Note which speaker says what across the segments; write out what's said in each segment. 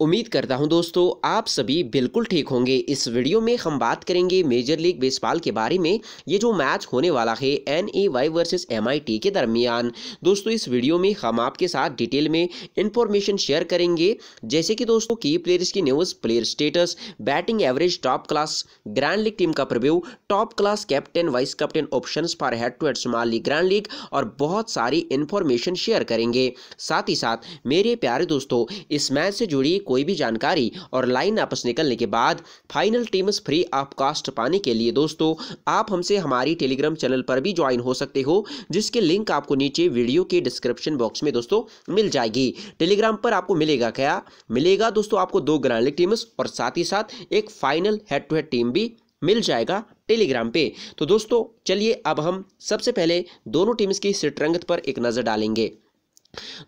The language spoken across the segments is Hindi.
Speaker 1: उम्मीद करता हूं दोस्तों आप सभी बिल्कुल ठीक होंगे इस वीडियो में हम बात करेंगे मेजर लीग बेसबॉल के बारे में ये जो मैच होने वाला है N A Y versus M I T के दरमियान दोस्तों इस वीडियो में हम आपके साथ डिटेल में इंफॉर्मेशन शेयर करेंगे जैसे कि दोस्तों की प्लेयर्स की news player status batting average top class grand league team का preview top class captain vice captain option for head to head small league grand league और बहुत सारी इन्फॉर्मेशन शेयर करेंगे साथ ही साथ मेरे प्यारे दोस्तों इस मैच से जुड़ी कोई भी जानकारी और लाइन आपस निकलने के बाद final teams free of cost पाने के लिए दोस्तों आप हमसे हमारी टेलीग्राम चैनल पर भी ज्वाइन हो सकते हो जिसके लिंक आपको नीचे वीडियो के डिस्क्रिप्शन बॉक्स में दोस्तों मिल जाएगी टेलीग्राम पर आपको मिलेगा क्या मिलेगा दोस्तों आपको दो ग्रैंड लीग टीम्स और साथ ही साथ एक final head to head team भी मिल जाएगा टेलीग्राम पे तो दोस्तों चलिए अब हम सबसे पहले दोनों टीम्स की सिटरंगत पर एक नज़र डालेंगे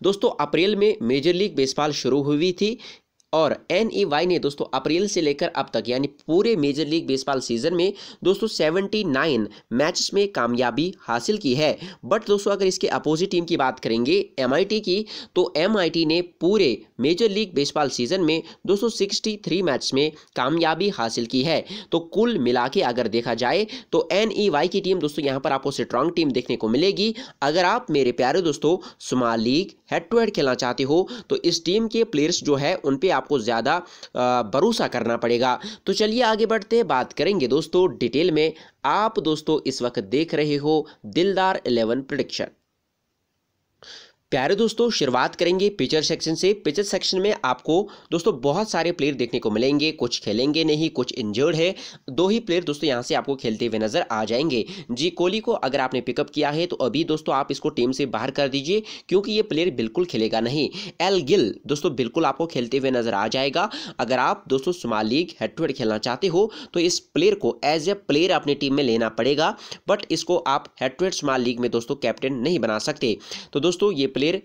Speaker 1: दोस्तों अप्रैल में मेजर लीग बेसबॉल शुरू हुई थी और एन ई वाई ने दोस्तों अप्रैल से लेकर अब तक यानी पूरे मेजर लीग बेसबॉल सीजन में दोस्तों 79 मैचेस में कामयाबी हासिल की है बट दोस्तों अगर इसके अपोजिट टीम की बात करेंगे एम की तो एम ने पूरे मेजर लीग बेसबॉल सीजन में दोस्तों थ्री मैच में कामयाबी हासिल की है तो कुल मिला के अगर देखा जाए तो एन ई वाई की टीम दोस्तों यहाँ पर आपको स्ट्रांग टीम देखने को मिलेगी अगर आप मेरे प्यारे दोस्तों small league head to head खेलना चाहते हो तो इस टीम के प्लेयर्स जो है उन पर आपको ज़्यादा भरोसा करना पड़ेगा तो चलिए आगे बढ़ते हैं बात करेंगे दोस्तों डिटेल में आप दोस्तों इस वक्त देख रहे हो दिलदार एलेवन प्रोडिक्शन प्यारे दोस्तों शुरुआत करेंगे पिचर सेक्शन से पिचर सेक्शन में आपको दोस्तों बहुत सारे प्लेयर देखने को मिलेंगे कुछ खेलेंगे नहीं कुछ इंजर्ड है दो ही प्लेयर दोस्तों यहां से आपको खेलते हुए नजर आ जाएंगे जी कोहली को अगर आपने पिकअप किया है तो अभी दोस्तों आप इसको टीम से बाहर कर दीजिए क्योंकि ये प्लेयर बिल्कुल खेलेगा नहीं एल गिल दोस्तों बिल्कुल आपको खेलते हुए नजर आ जाएगा अगर आप दोस्तों सुमा लीग हेड टू हेड खेलना चाहते हो तो इस प्लेयर को एज ए प्लेयर अपनी टीम में लेना पड़ेगा बट इसको आप head to head small league में दोस्तों कैप्टन नहीं बना सकते तो दोस्तों ये प्लेयर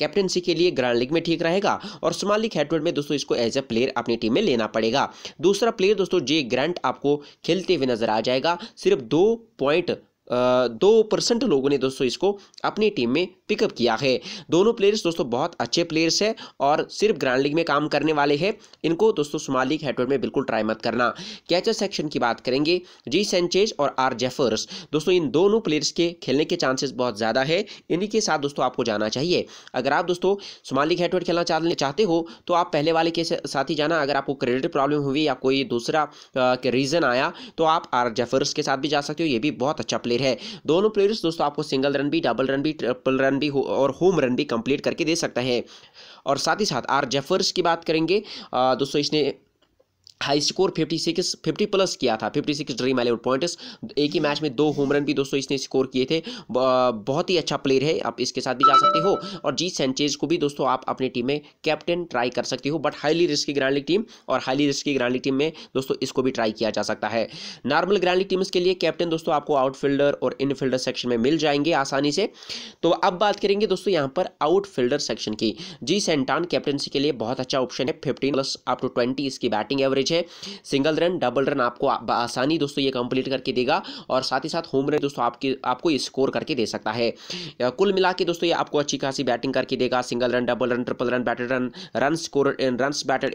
Speaker 1: कैप्टनसी uh, के लिए ग्रांड लीग में ठीक रहेगा और स्मॉल लीग में दोस्तों इसको एज ए प्लेयर अपनी टीम में लेना पड़ेगा दूसरा प्लेयर दोस्तों जे ग्रांट आपको खेलते हुए नजर आ जाएगा सिर्फ दो पॉइंट दो परसेंट लोगों ने दोस्तों इसको अपनी टीम में पिकअप किया है दोनों प्लेयर्स दोस्तों बहुत अच्छे प्लेयर्स हैं और सिर्फ ग्रैंड लीग में काम करने वाले हैं इनको दोस्तों सुमाल लीग हेडवर्ड में बिल्कुल ट्राई मत करना कैचर सेक्शन की बात करेंगे जी सेंचेज और आर जेफर्स दोस्तों इन दोनों प्लेयर्स के खेलने के चांसेस बहुत ज़्यादा है इन्हीं के साथ दोस्तों आपको जाना चाहिए अगर आप दोस्तों सुमाल लीग हेडवर्ड खेलना चाहते हो तो आप पहले वाले के साथ ही जाना अगर आपको क्रेडिट प्रॉब्लम हुई या कोई दूसरा रीज़न आया तो आप आर जेफर्स के साथ भी जा सकते हो ये भी बहुत अच्छा प्लेयर है दोनों प्लेयर्स दोस्तों आपको सिंगल रन भी डबल रन भी ट्रिपल रन भी और होम रन भी कंप्लीट करके दे सकता है और साथ ही साथ आर जेफर्स की बात करेंगे दोस्तों इसने हाई स्कोर 56 50 प्लस किया था 56 सिक्स ड्रीम एलेवन पॉइंट्स एक ही मैच में दो होम रन भी दोस्तों इसने स्कोर किए थे बहुत ही अच्छा प्लेयर है आप इसके साथ भी जा सकते हो और जी सेंचेज को भी दोस्तों आप अपनी टीम में कैप्टन ट्राई कर सकते हो but highly risky grand league team और highly risky grand league team में दोस्तों इसको भी ट्राई किया जा सकता है नॉर्मल ग्रैंड लीग टीम्स के लिए कैप्टन दोस्तों आपको आउटफील्डर और इनफील्डर सेक्शन में मिल जाएंगे आसानी से तो अब बात करेंगे दोस्तों यहाँ पर आउटफील्डर सेक्शन की जी सेंटान कैप्टनसी के लिए बहुत अच्छा ऑप्शन है fifteen plus up to twenty इसकी बैटिंग एवरेज मैच है सिंगल रन डबल रन आपको आसानी दोस्तों ये कंप्लीट करके देगा और साथ ही साथ होम रन दोस्तों आपके आपको स्कोर करके दे सकता है कुल मिला के दोस्तों ये आपको अच्छी खासी बैटिंग करके देगा single run double run triple run batted run run score run batted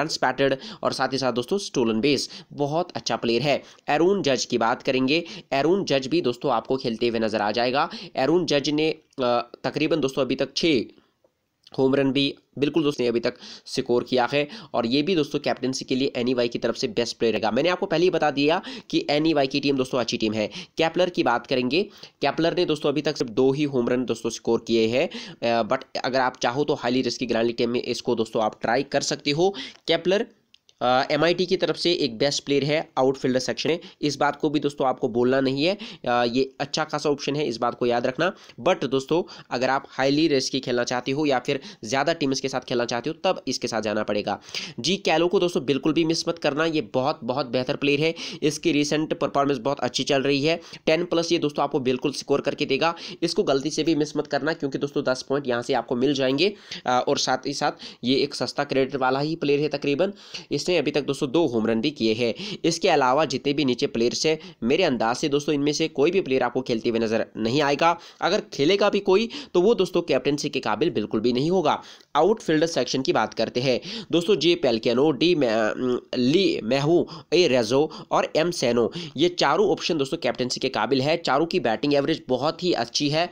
Speaker 1: run batted और साथ ही साथ दोस्तों स्टोलन बेस बहुत अच्छा प्लेयर है अरुण जज की बात करेंगे अरुण जज भी दोस्तों आपको खेलते हुए नजर आ जाएगा अरुण जज ने तकरीबन दोस्तों अभी तक छः होम रन भी बिल्कुल दोस्तों ने अभी तक स्कोर किया है और ये भी दोस्तों कैप्टनसी के लिए ई वाई e की तरफ से बेस्ट प्लेयर रहेगा मैंने आपको पहले ही बता दिया कि ई वाई e की टीम दोस्तों अच्छी टीम है कैपलर की बात करेंगे कैपलर ने दोस्तों अभी तक सिर्फ दो ही होम रन दोस्तों स्कोर किए हैं बट अगर आप चाहो तो highly risky grand league team में इसको दोस्तों आप ट्राई कर सकते हो कैपलर एम uh, की तरफ से एक बेस्ट प्लेयर है आउटफील्डर सेक्शन में इस बात को भी दोस्तों आपको बोलना नहीं है uh, ये अच्छा खासा ऑप्शन है इस बात को याद रखना बट दोस्तों अगर आप हाईली रिस्की खेलना चाहते हो या फिर ज़्यादा टीम्स के साथ खेलना चाहते हो तब इसके साथ जाना पड़ेगा जी कैलो को दोस्तों बिल्कुल भी मिस मत करना ये बहुत बहुत बेहतर प्लेयर है इसकी रिसेंट परफॉर्मेंस बहुत अच्छी चल रही है टेन प्लस ये दोस्तों आपको बिल्कुल स्कोर करके देगा इसको गलती से भी मिस मत करना क्योंकि दोस्तों दस पॉइंट यहाँ से आपको मिल जाएंगे और साथ ही साथ ये एक सस्ता क्रेडिट वाला ही प्लेयर है तकरीबन इसने उसने अभी तक दोस्तों दो होम रन भी किए हैं इसके अलावा जितने भी नीचे प्लेयर्स हैं मेरे अंदाज से दोस्तों इनमें से कोई भी प्लेयर आपको खेलते हुए नजर नहीं आएगा अगर खेलेगा भी कोई तो वो दोस्तों कैप्टनसी के काबिल बिल्कुल भी नहीं होगा आउटफील्डर सेक्शन की बात करते हैं दोस्तों जे पेल्केनो डी ली मेहू ए रेजो और एम सैनो ये चारों ऑप्शन दोस्तों कैप्टनसी के काबिल है चारों की बैटिंग एवरेज बहुत ही अच्छी है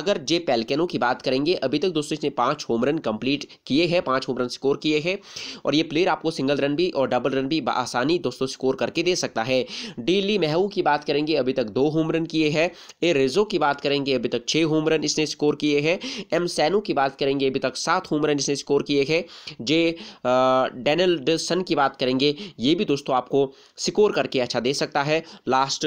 Speaker 1: अगर जे पेल्केनो की बात करेंगे अभी तक दोस्तों इसने पाँच होम रन कंप्लीट किए हैं पाँच होम रन स्कोर किए हैं और ये प्लेयर आपको सिंगल रन भी और डबल रन भी आसानी दोस्तों स्कोर करके दे सकता है डी ली महू की बात करेंगे अभी तक दो होम रन किए हैं ए रेजो की बात करेंगे अभी तक छः होम रन इसने स्कोर किए हैं एम सैनू की बात करेंगे अभी तक सात होम रन इसने स्कोर किए हैं जे डेनल डसन की बात करेंगे ये भी दोस्तों आपको स्कोर करके अच्छा दे सकता है लास्ट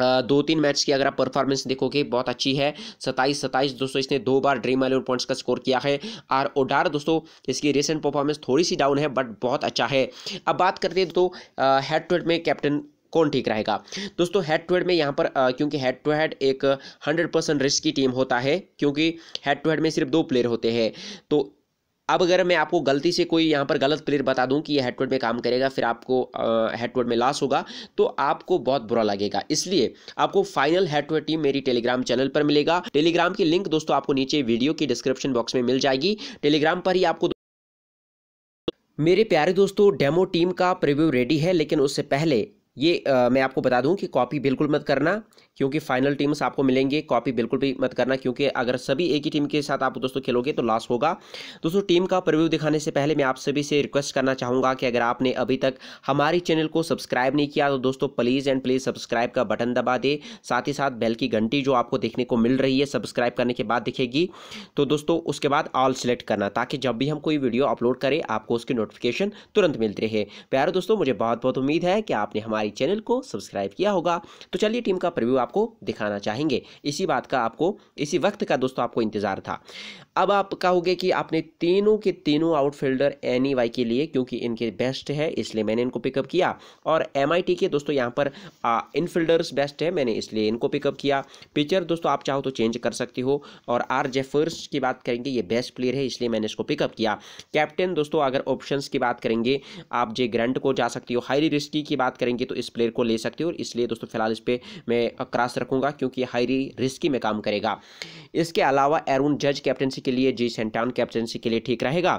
Speaker 1: दो तीन मैच की अगर आप परफॉर्मेंस देखोगे बहुत अच्छी है सताईस सताईस दोस्तों इसने दो बार ड्रीम एलेवन पॉइंट्स का स्कोर किया है आर ओडार दोस्तों इसकी रिसेंट परफॉर्मेंस थोड़ी सी डाउन है बट बहुत अच्छा है अब बात करते हैं तो हेड टू हेड में कैप्टन कौन ठीक रहेगा दोस्तों हेड टू हेड में यहाँ पर क्योंकि हेड टू हेड एक हंड्रेड परसेंट रिस्क की टीम होता है क्योंकि हेड टू हेड में सिर्फ दो प्लेयर होते हैं तो अब अगर मैं आपको गलती से कोई यहाँ पर गलत प्लेयर बता दूँ कि ये हेडवर्ड में काम करेगा फिर आपको हेडवर्ड में लॉस होगा तो आपको बहुत बुरा लगेगा इसलिए आपको फाइनल हेडवर्ड टीम मेरी टेलीग्राम चैनल पर मिलेगा टेलीग्राम की लिंक दोस्तों आपको नीचे वीडियो की डिस्क्रिप्शन बॉक्स में मिल जाएगी टेलीग्राम पर ही आपको मेरे प्यारे दोस्तों डेमो टीम का प्रीव्यू रेडी है लेकिन उससे पहले ये आ, मैं आपको बता दूं कि कॉपी बिल्कुल मत करना क्योंकि फाइनल टीम्स आपको मिलेंगे कॉपी बिल्कुल भी मत करना क्योंकि अगर सभी एक ही टीम के साथ आप दोस्तों खेलोगे तो लॉस होगा दोस्तों टीम का प्रव्यू दिखाने से पहले मैं आप सभी से रिक्वेस्ट करना चाहूँगा कि अगर आपने अभी तक हमारे चैनल को सब्सक्राइब नहीं किया तो दोस्तों प्लीज़ एंड प्लीज़ सब्सक्राइब का बटन दबा दे साथ ही साथ बेल की घंटी जो आपको देखने को मिल रही है सब्सक्राइब करने के बाद दिखेगी तो दोस्तों उसके बाद ऑल सेलेक्ट करना ताकि जब भी हम कोई वीडियो अपलोड करें आपको उसकी नोटिफिकेशन तुरंत मिलती रहे प्यारे दोस्तों मुझे बहुत बहुत उम्मीद है कि आपने हमारे हमारे चैनल को सब्सक्राइब किया होगा तो चलिए टीम का प्रव्यू आपको दिखाना चाहेंगे इसी बात का आपको इसी वक्त का दोस्तों आपको इंतज़ार था अब आप कहोगे कि आपने तीनों के तीनों आउटफील्डर एन ई वाई के लिए क्योंकि इनके बेस्ट है इसलिए मैंने इनको पिकअप किया और एम आई टी के दोस्तों यहाँ पर इनफील्डर्स बेस्ट है मैंने इसलिए इनको पिकअप किया पिचर दोस्तों आप चाहो तो चेंज कर सकते हो और आर जेफर्स की बात करेंगे ये बेस्ट प्लेयर है इसलिए मैंने इसको पिकअप किया कैप्टन दोस्तों अगर ऑप्शन की बात करेंगे आप जे ग्रंट को जा सकती हो हाईरी रिस्की की बात करेंगे तो इस प्लेयर को ले सकते हो और इसलिए दोस्तों फिलहाल इस पर मैं क्रॉस रखूँगा क्योंकि हाईरी रिस्की में काम करेगा इसके अलावा एरून जज कैप्टनसी के लिए जी सेंटान कैप्टनसी के लिए ठीक रहेगा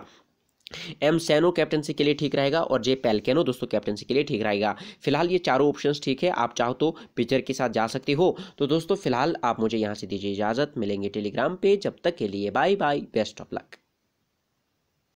Speaker 1: एम सैनो कैप्टनसी के लिए ठीक रहेगा और जे पेलकेनो दोस्तों कैप्टनसी के लिए ठीक रहेगा फिलहाल ये चारों ऑप्शंस ठीक है आप चाहो तो पिक्चर के साथ जा सकती हो तो दोस्तों फिलहाल आप मुझे यहाँ से दीजिए इजाज़त मिलेंगे टेलीग्राम पे जब तक के लिए bye bye best of luck